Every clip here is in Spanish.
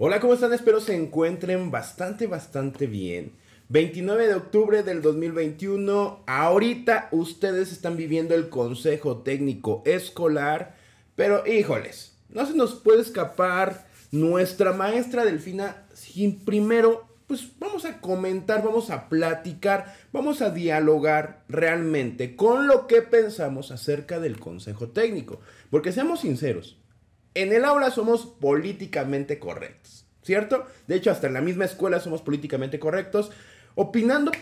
Hola, ¿cómo están? Espero se encuentren bastante, bastante bien. 29 de octubre del 2021, ahorita ustedes están viviendo el Consejo Técnico Escolar, pero híjoles, no se nos puede escapar nuestra maestra Delfina sin primero, pues vamos a comentar, vamos a platicar, vamos a dialogar realmente con lo que pensamos acerca del Consejo Técnico, porque seamos sinceros, en el aula somos políticamente correctos, ¿cierto? De hecho, hasta en la misma escuela somos políticamente correctos, opinando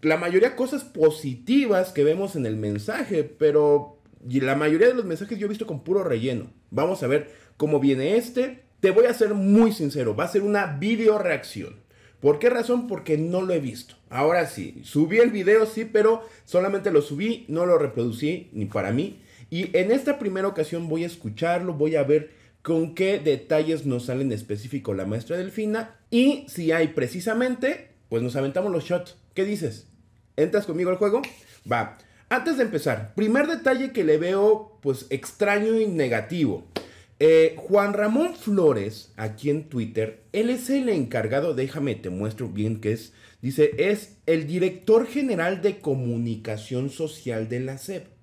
la mayoría cosas positivas que vemos en el mensaje, pero la mayoría de los mensajes yo he visto con puro relleno. Vamos a ver cómo viene este. Te voy a ser muy sincero, va a ser una video reacción. ¿Por qué razón? Porque no lo he visto. Ahora sí, subí el video, sí, pero solamente lo subí, no lo reproducí ni para mí. Y en esta primera ocasión voy a escucharlo, voy a ver con qué detalles nos sale en específico la maestra Delfina y si hay precisamente, pues nos aventamos los shots. ¿Qué dices? ¿Entras conmigo al juego? Va. Antes de empezar, primer detalle que le veo pues extraño y negativo. Eh, Juan Ramón Flores, aquí en Twitter, él es el encargado, déjame te muestro bien qué es, dice, es el director general de comunicación social de la SEP.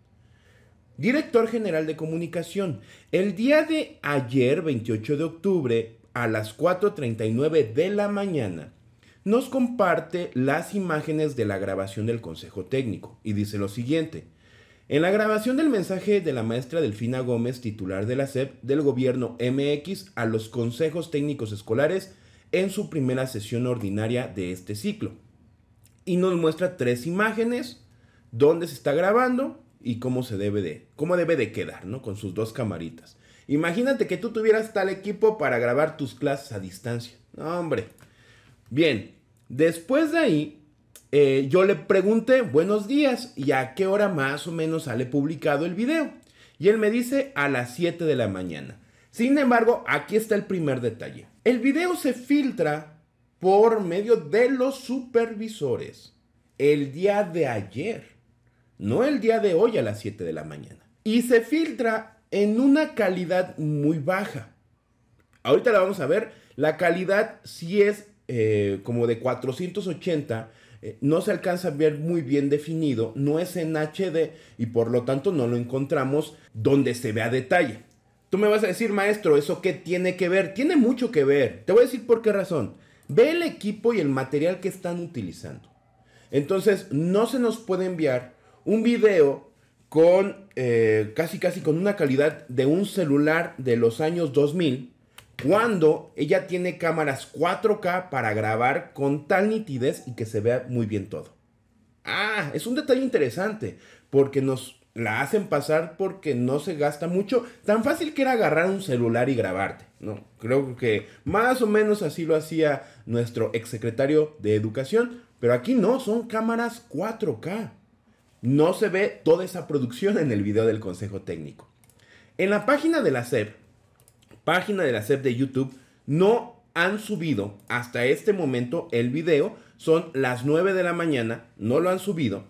Director General de Comunicación, el día de ayer, 28 de octubre, a las 4.39 de la mañana, nos comparte las imágenes de la grabación del Consejo Técnico y dice lo siguiente. En la grabación del mensaje de la maestra Delfina Gómez, titular de la SEP del gobierno MX, a los consejos técnicos escolares en su primera sesión ordinaria de este ciclo. Y nos muestra tres imágenes, donde se está grabando, y cómo se debe de, cómo debe de quedar, ¿no? Con sus dos camaritas. Imagínate que tú tuvieras tal equipo para grabar tus clases a distancia. hombre. Bien, después de ahí, eh, yo le pregunté, buenos días, ¿y a qué hora más o menos sale publicado el video? Y él me dice, a las 7 de la mañana. Sin embargo, aquí está el primer detalle. El video se filtra por medio de los supervisores el día de ayer no el día de hoy a las 7 de la mañana. Y se filtra en una calidad muy baja. Ahorita la vamos a ver, la calidad si es eh, como de 480, eh, no se alcanza a ver muy bien definido, no es en HD y por lo tanto no lo encontramos donde se vea detalle. Tú me vas a decir, maestro, ¿eso qué tiene que ver? Tiene mucho que ver. Te voy a decir por qué razón. Ve el equipo y el material que están utilizando. Entonces, no se nos puede enviar un video con eh, casi casi con una calidad de un celular de los años 2000 cuando ella tiene cámaras 4K para grabar con tal nitidez y que se vea muy bien todo. Ah, es un detalle interesante porque nos la hacen pasar porque no se gasta mucho, tan fácil que era agarrar un celular y grabarte, ¿no? Creo que más o menos así lo hacía nuestro exsecretario de Educación, pero aquí no, son cámaras 4K no se ve toda esa producción en el video del consejo técnico. En la página de la SEP, página de la SEP de YouTube, no han subido hasta este momento el video. Son las 9 de la mañana, no lo han subido.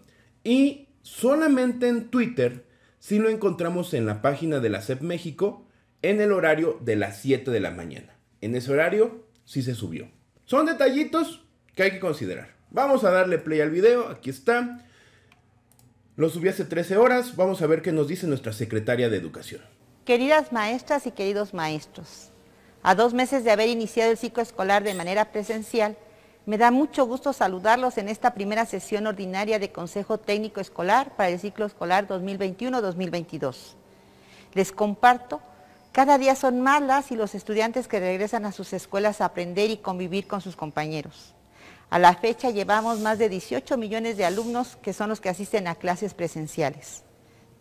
Y solamente en Twitter, sí lo encontramos en la página de la SEP México, en el horario de las 7 de la mañana. En ese horario sí se subió. Son detallitos que hay que considerar. Vamos a darle play al video, aquí está. Lo subí hace 13 horas, vamos a ver qué nos dice nuestra secretaria de Educación. Queridas maestras y queridos maestros, a dos meses de haber iniciado el ciclo escolar de manera presencial, me da mucho gusto saludarlos en esta primera sesión ordinaria de Consejo Técnico Escolar para el ciclo escolar 2021-2022. Les comparto, cada día son más las y los estudiantes que regresan a sus escuelas a aprender y convivir con sus compañeros. A la fecha llevamos más de 18 millones de alumnos que son los que asisten a clases presenciales.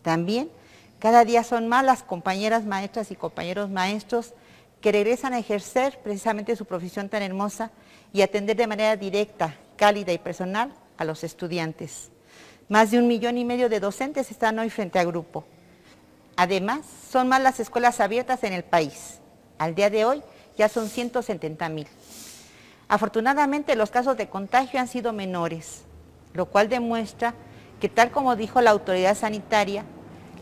También cada día son más las compañeras maestras y compañeros maestros que regresan a ejercer precisamente su profesión tan hermosa y atender de manera directa, cálida y personal a los estudiantes. Más de un millón y medio de docentes están hoy frente a grupo. Además, son más las escuelas abiertas en el país. Al día de hoy ya son 170 mil. Afortunadamente los casos de contagio han sido menores, lo cual demuestra que tal como dijo la autoridad sanitaria,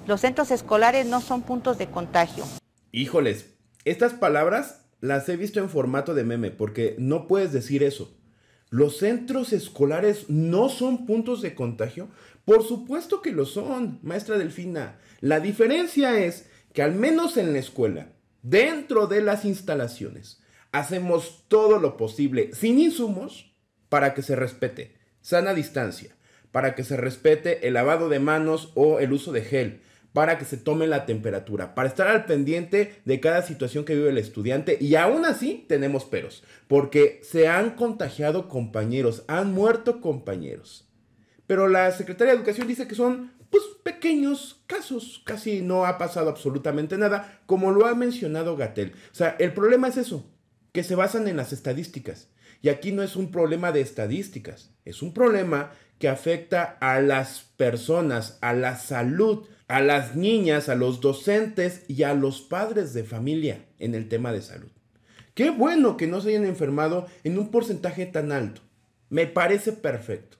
los centros escolares no son puntos de contagio. Híjoles, estas palabras las he visto en formato de meme porque no puedes decir eso. ¿Los centros escolares no son puntos de contagio? Por supuesto que lo son, maestra Delfina. La diferencia es que al menos en la escuela, dentro de las instalaciones, hacemos todo lo posible sin insumos para que se respete sana distancia, para que se respete el lavado de manos o el uso de gel, para que se tome la temperatura, para estar al pendiente de cada situación que vive el estudiante. Y aún así tenemos peros, porque se han contagiado compañeros, han muerto compañeros. Pero la Secretaría de Educación dice que son pues, pequeños casos, casi no ha pasado absolutamente nada, como lo ha mencionado Gatel. O sea, el problema es eso, que se basan en las estadísticas. Y aquí no es un problema de estadísticas, es un problema que afecta a las personas, a la salud, a las niñas, a los docentes y a los padres de familia en el tema de salud. Qué bueno que no se hayan enfermado en un porcentaje tan alto. Me parece perfecto.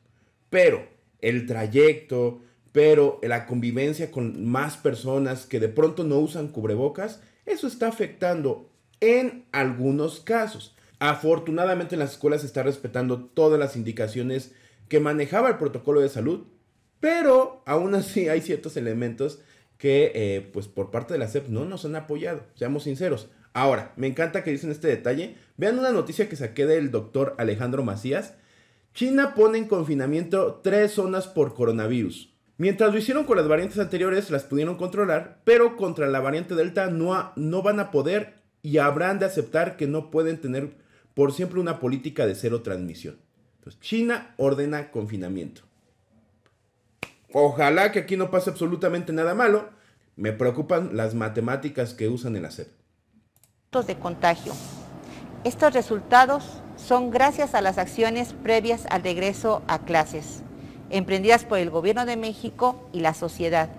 Pero el trayecto, pero la convivencia con más personas que de pronto no usan cubrebocas, eso está afectando en algunos casos. Afortunadamente en las escuelas se está respetando todas las indicaciones que manejaba el protocolo de salud, pero aún así hay ciertos elementos que eh, pues por parte de la SEP no nos han apoyado, seamos sinceros. Ahora, me encanta que dicen este detalle. Vean una noticia que saqué del doctor Alejandro Macías. China pone en confinamiento tres zonas por coronavirus. Mientras lo hicieron con las variantes anteriores, las pudieron controlar, pero contra la variante Delta no, no van a poder y habrán de aceptar que no pueden tener por siempre una política de cero transmisión. China ordena confinamiento. Ojalá que aquí no pase absolutamente nada malo. Me preocupan las matemáticas que usan en hacer. De contagio. Estos resultados son gracias a las acciones previas al regreso a clases, emprendidas por el Gobierno de México y la sociedad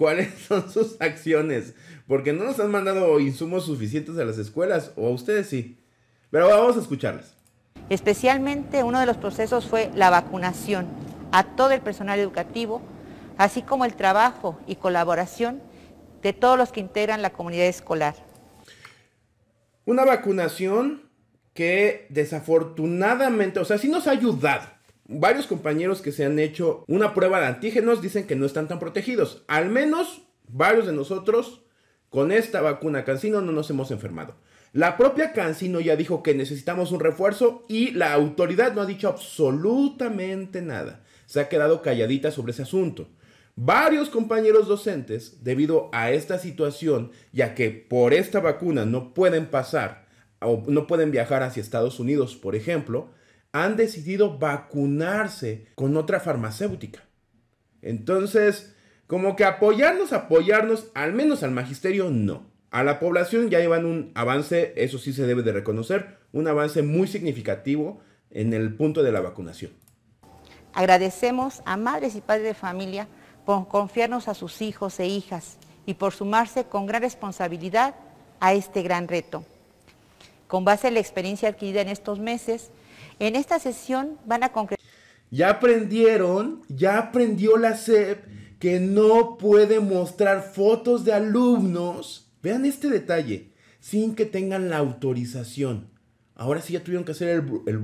cuáles son sus acciones, porque no nos han mandado insumos suficientes a las escuelas, o a ustedes sí. Pero vamos a escucharlas. Especialmente uno de los procesos fue la vacunación a todo el personal educativo, así como el trabajo y colaboración de todos los que integran la comunidad escolar. Una vacunación que desafortunadamente, o sea, sí nos ha ayudado, varios compañeros que se han hecho una prueba de antígenos dicen que no están tan protegidos. Al menos varios de nosotros con esta vacuna Cancino no nos hemos enfermado. La propia Cancino ya dijo que necesitamos un refuerzo y la autoridad no ha dicho absolutamente nada. Se ha quedado calladita sobre ese asunto. Varios compañeros docentes, debido a esta situación, ya que por esta vacuna no pueden pasar o no pueden viajar hacia Estados Unidos, por ejemplo, han decidido vacunarse con otra farmacéutica. Entonces, como que apoyarnos, apoyarnos, al menos al magisterio, no. A la población ya llevan un avance, eso sí se debe de reconocer, un avance muy significativo en el punto de la vacunación. Agradecemos a madres y padres de familia por confiarnos a sus hijos e hijas y por sumarse con gran responsabilidad a este gran reto. Con base en la experiencia adquirida en estos meses, en esta sesión van a concretar. Ya aprendieron, ya aprendió la SEP que no puede mostrar fotos de alumnos. Vean este detalle, sin que tengan la autorización. Ahora sí ya tuvieron que hacer el, el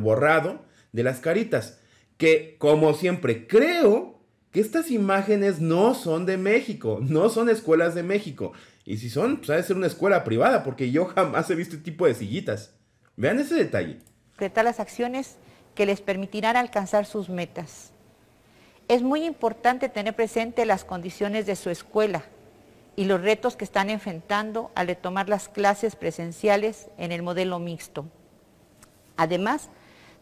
borrado de las caritas. Que como siempre, creo que estas imágenes no son de México, no son escuelas de México. Y si son, pues ha de ser una escuela privada, porque yo jamás he visto este tipo de sillitas. Vean ese detalle concretar las acciones que les permitirán alcanzar sus metas. Es muy importante tener presente las condiciones de su escuela y los retos que están enfrentando al retomar las clases presenciales en el modelo mixto. Además,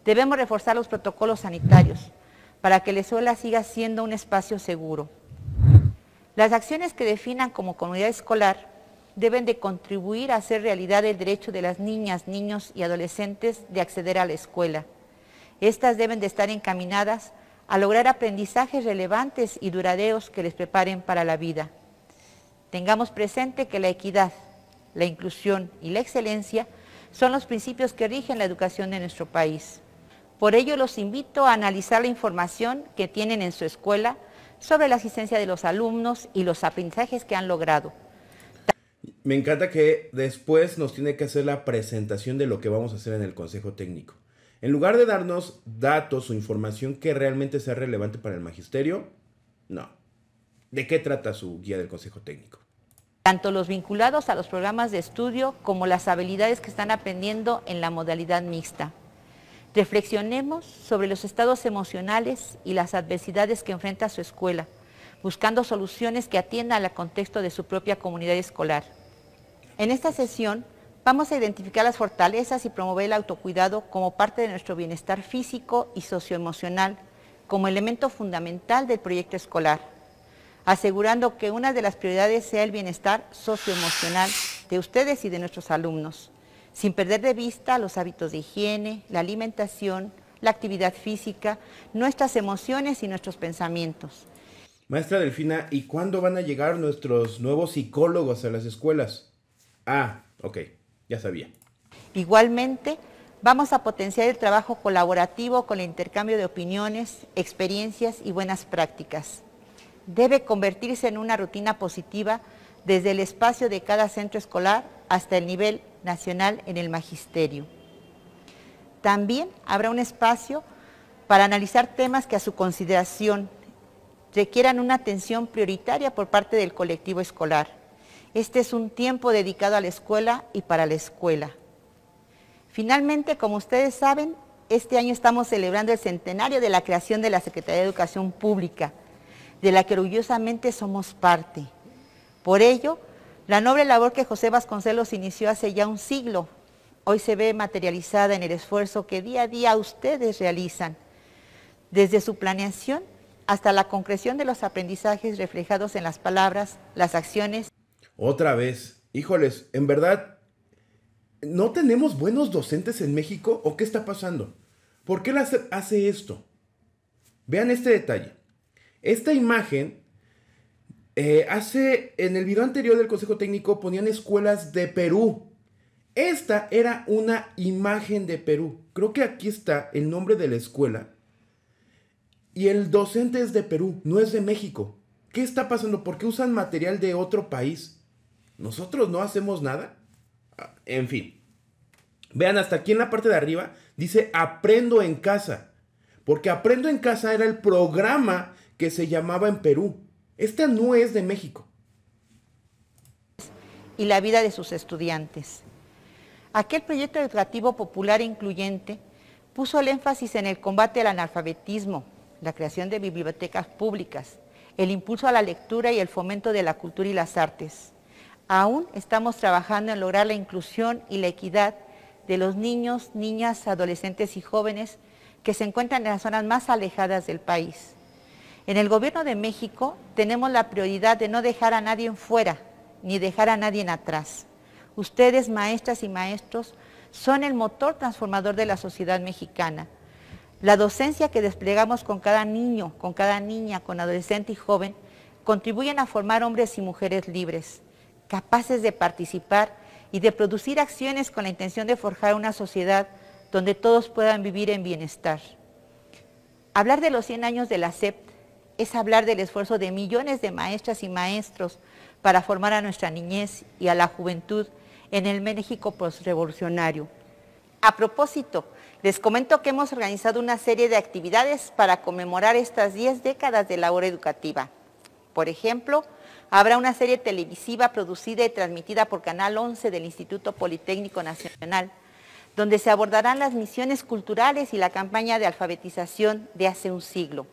debemos reforzar los protocolos sanitarios para que la escuela siga siendo un espacio seguro. Las acciones que definan como comunidad escolar deben de contribuir a hacer realidad el derecho de las niñas, niños y adolescentes de acceder a la escuela. Estas deben de estar encaminadas a lograr aprendizajes relevantes y duraderos que les preparen para la vida. Tengamos presente que la equidad, la inclusión y la excelencia son los principios que rigen la educación de nuestro país. Por ello los invito a analizar la información que tienen en su escuela sobre la asistencia de los alumnos y los aprendizajes que han logrado me encanta que después nos tiene que hacer la presentación de lo que vamos a hacer en el Consejo Técnico. En lugar de darnos datos o información que realmente sea relevante para el magisterio, no. ¿De qué trata su guía del Consejo Técnico? Tanto los vinculados a los programas de estudio como las habilidades que están aprendiendo en la modalidad mixta. Reflexionemos sobre los estados emocionales y las adversidades que enfrenta su escuela, buscando soluciones que atiendan al contexto de su propia comunidad escolar. En esta sesión vamos a identificar las fortalezas y promover el autocuidado como parte de nuestro bienestar físico y socioemocional, como elemento fundamental del proyecto escolar, asegurando que una de las prioridades sea el bienestar socioemocional de ustedes y de nuestros alumnos, sin perder de vista los hábitos de higiene, la alimentación, la actividad física, nuestras emociones y nuestros pensamientos. Maestra Delfina, ¿y cuándo van a llegar nuestros nuevos psicólogos a las escuelas? Ah, ok, ya sabía. Igualmente, vamos a potenciar el trabajo colaborativo con el intercambio de opiniones, experiencias y buenas prácticas. Debe convertirse en una rutina positiva desde el espacio de cada centro escolar hasta el nivel nacional en el magisterio. También habrá un espacio para analizar temas que a su consideración requieran una atención prioritaria por parte del colectivo escolar este es un tiempo dedicado a la escuela y para la escuela. Finalmente, como ustedes saben, este año estamos celebrando el centenario de la creación de la Secretaría de Educación Pública, de la que orgullosamente somos parte. Por ello, la noble labor que José Vasconcelos inició hace ya un siglo, hoy se ve materializada en el esfuerzo que día a día ustedes realizan, desde su planeación hasta la concreción de los aprendizajes reflejados en las palabras, las acciones otra vez, híjoles, en verdad, ¿no tenemos buenos docentes en México o qué está pasando? ¿Por qué hace esto? Vean este detalle. Esta imagen eh, hace, en el video anterior del Consejo Técnico ponían escuelas de Perú. Esta era una imagen de Perú. Creo que aquí está el nombre de la escuela. Y el docente es de Perú, no es de México. ¿Qué está pasando? ¿Por qué usan material de otro país? nosotros no hacemos nada. Ah, en fin. Vean, hasta aquí en la parte de arriba dice aprendo en casa. Porque aprendo en casa era el programa que se llamaba en Perú. Esta no es de México. Y la vida de sus estudiantes. Aquel proyecto educativo popular incluyente puso el énfasis en el combate al analfabetismo, la creación de bibliotecas públicas, el impulso a la lectura y el fomento de la cultura y las artes. Aún estamos trabajando en lograr la inclusión y la equidad de los niños, niñas, adolescentes y jóvenes que se encuentran en las zonas más alejadas del país. En el Gobierno de México tenemos la prioridad de no dejar a nadie fuera, ni dejar a nadie atrás. Ustedes, maestras y maestros, son el motor transformador de la sociedad mexicana. La docencia que desplegamos con cada niño, con cada niña, con adolescente y joven, contribuyen a formar hombres y mujeres libres, capaces de participar y de producir acciones con la intención de forjar una sociedad donde todos puedan vivir en bienestar. Hablar de los 100 años de la SEP es hablar del esfuerzo de millones de maestras y maestros para formar a nuestra niñez y a la juventud en el México postrevolucionario. A propósito, les comento que hemos organizado una serie de actividades para conmemorar estas 10 décadas de labor educativa. Por ejemplo, Habrá una serie televisiva producida y transmitida por Canal 11 del Instituto Politécnico Nacional, donde se abordarán las misiones culturales y la campaña de alfabetización de hace un siglo.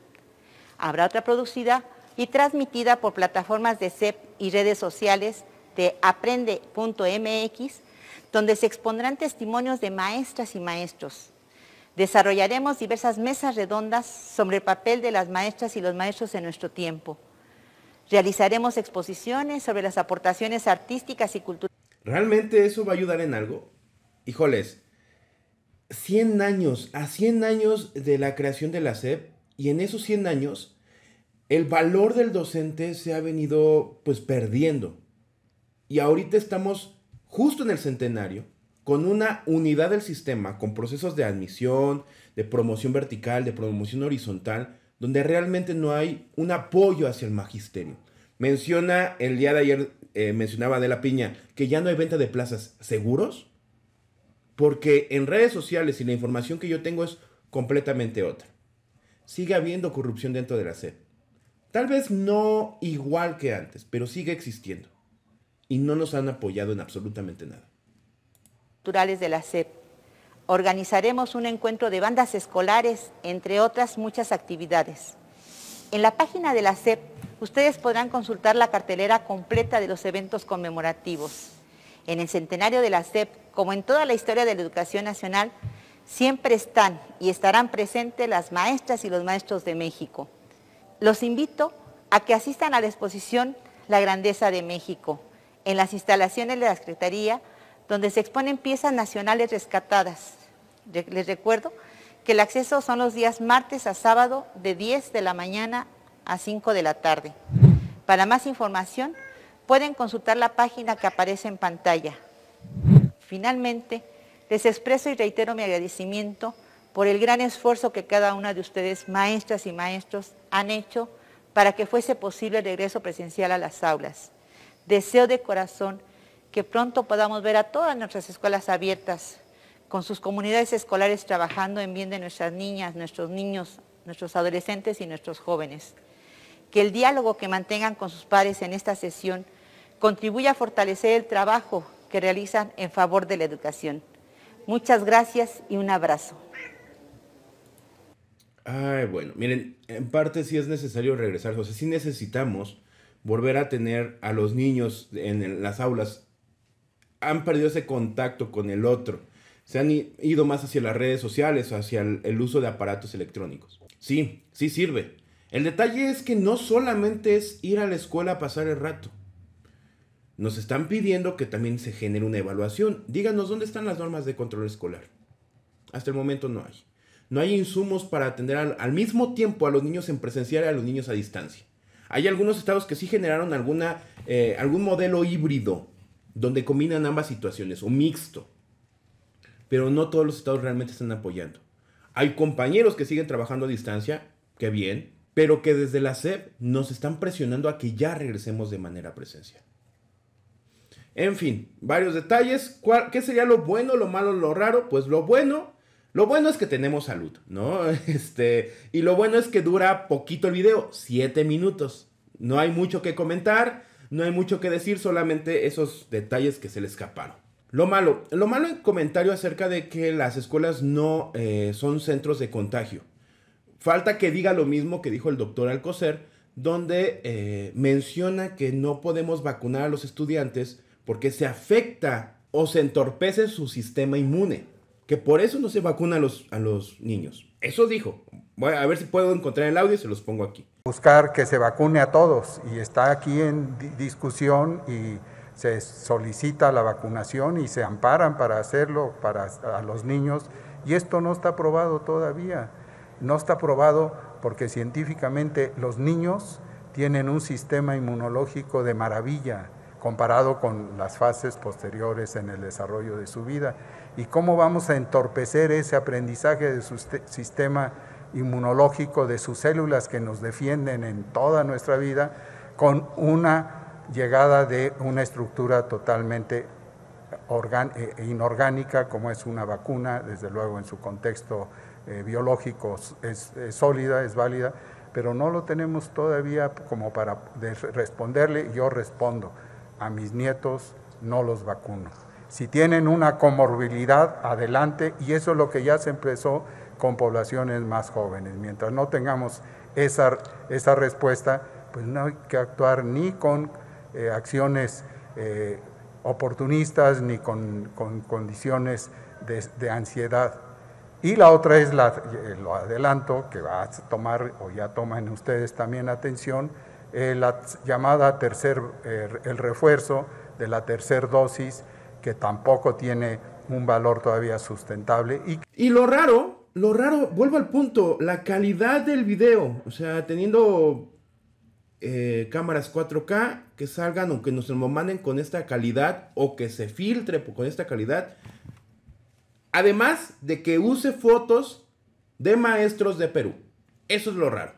Habrá otra producida y transmitida por plataformas de CEP y redes sociales de aprende.mx, donde se expondrán testimonios de maestras y maestros. Desarrollaremos diversas mesas redondas sobre el papel de las maestras y los maestros en nuestro tiempo. Realizaremos exposiciones sobre las aportaciones artísticas y culturales. ¿Realmente eso va a ayudar en algo? Híjoles, 100 años, a 100 años de la creación de la SEP, y en esos 100 años, el valor del docente se ha venido pues perdiendo. Y ahorita estamos justo en el centenario, con una unidad del sistema, con procesos de admisión, de promoción vertical, de promoción horizontal, donde realmente no hay un apoyo hacia el magisterio. Menciona el día de ayer, eh, mencionaba de la piña, que ya no hay venta de plazas seguros, porque en redes sociales y la información que yo tengo es completamente otra. Sigue habiendo corrupción dentro de la SEP. Tal vez no igual que antes, pero sigue existiendo. Y no nos han apoyado en absolutamente nada. Naturales de la SEP organizaremos un encuentro de bandas escolares, entre otras muchas actividades. En la página de la SEP, ustedes podrán consultar la cartelera completa de los eventos conmemorativos. En el centenario de la SEP, como en toda la historia de la educación nacional, siempre están y estarán presentes las maestras y los maestros de México. Los invito a que asistan a la exposición La Grandeza de México, en las instalaciones de la Secretaría, donde se exponen piezas nacionales rescatadas, les recuerdo que el acceso son los días martes a sábado de 10 de la mañana a 5 de la tarde. Para más información pueden consultar la página que aparece en pantalla. Finalmente, les expreso y reitero mi agradecimiento por el gran esfuerzo que cada una de ustedes, maestras y maestros, han hecho para que fuese posible el regreso presencial a las aulas. Deseo de corazón que pronto podamos ver a todas nuestras escuelas abiertas con sus comunidades escolares trabajando en bien de nuestras niñas, nuestros niños, nuestros adolescentes y nuestros jóvenes. Que el diálogo que mantengan con sus padres en esta sesión contribuya a fortalecer el trabajo que realizan en favor de la educación. Muchas gracias y un abrazo. Ay, bueno, miren, en parte sí es necesario regresar, o sea, sí necesitamos volver a tener a los niños en las aulas. Han perdido ese contacto con el otro se han ido más hacia las redes sociales, hacia el, uso de aparatos electrónicos. Sí, sí sirve. El detalle es que no solamente es ir a la escuela a pasar el rato. Nos están pidiendo que también se genere una evaluación. Díganos dónde están las normas de control escolar. Hasta el momento no hay. No hay insumos para atender al, mismo tiempo a los niños en presencial y a los niños a distancia. Hay algunos estados que sí generaron alguna, eh, algún modelo híbrido donde combinan ambas situaciones o mixto pero no todos los estados realmente están apoyando. Hay compañeros que siguen trabajando a distancia, que bien, pero que desde la SEP nos están presionando a que ya regresemos de manera presencial. En fin, varios detalles. ¿Qué sería lo bueno, lo malo, lo raro? Pues lo bueno, lo bueno es que tenemos salud, ¿no? Este, y lo bueno es que dura poquito el video, siete minutos. No hay mucho que comentar, no hay mucho que decir, solamente esos detalles que se le escaparon. Lo malo, lo malo el comentario acerca de que las escuelas no eh, son centros de contagio. Falta que diga lo mismo que dijo el doctor Alcocer, donde eh, menciona que no podemos vacunar a los estudiantes porque se afecta o se entorpece su sistema inmune. Que por eso no se vacuna a los, a los niños. Eso dijo. Voy a ver si puedo encontrar el audio y se los pongo aquí. Buscar que se vacune a todos y está aquí en discusión y se solicita la vacunación y se amparan para hacerlo para a los niños y esto no está probado todavía. No está probado porque científicamente los niños tienen un sistema inmunológico de maravilla comparado con las fases posteriores en el desarrollo de su vida. ¿Y cómo vamos a entorpecer ese aprendizaje de su sistema inmunológico, de sus células que nos defienden en toda nuestra vida, con una llegada de una estructura totalmente eh, eh, inorgánica como es una vacuna, desde luego en su contexto eh, biológico es, sólida, es válida, pero no lo tenemos todavía como para responderle, yo respondo, a mis nietos no los vacuno. Si tienen una comorbilidad, adelante, y eso es lo que ya se empezó con poblaciones más jóvenes. Mientras no tengamos esa, esa respuesta, pues no hay que actuar ni con eh, acciones eh, oportunistas ni con, condiciones de, ansiedad. Y la otra es, la, eh, lo adelanto, que va a tomar o ya toman ustedes también atención, la llamada tercer, el refuerzo de la tercera dosis, que tampoco tiene un valor todavía sustentable. Y, y lo raro, lo raro, vuelvo al punto, la calidad del video, o sea, teniendo eh, cámaras 4K que salgan aunque que nos lo manden con esta calidad o que se filtre con esta calidad. Además de que use fotos de maestros de Perú. Eso es lo raro.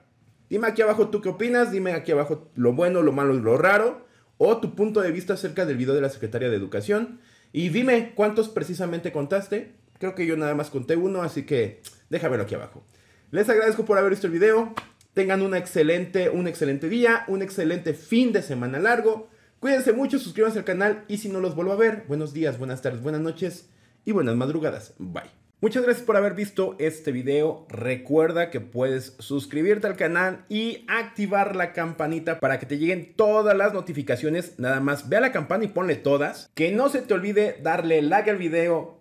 Dime aquí abajo tú qué opinas, dime aquí abajo lo bueno, lo malo y lo raro, o tu punto de vista acerca del video de la secretaria de Educación. Y dime cuántos precisamente contaste. Creo que yo nada más conté uno, así que verlo aquí abajo. Les agradezco por haber visto el video. Tengan una excelente, un excelente día, un excelente fin de semana largo. Cuídense mucho, suscríbanse al canal y si no los vuelvo a ver, buenos días, buenas tardes, buenas noches y buenas madrugadas. Bye. Muchas gracias por haber visto este video. Recuerda que puedes suscribirte al canal y activar la campanita para que te lleguen todas las notificaciones. Nada más ve a la campana y ponle todas. Que no se te olvide darle like al video,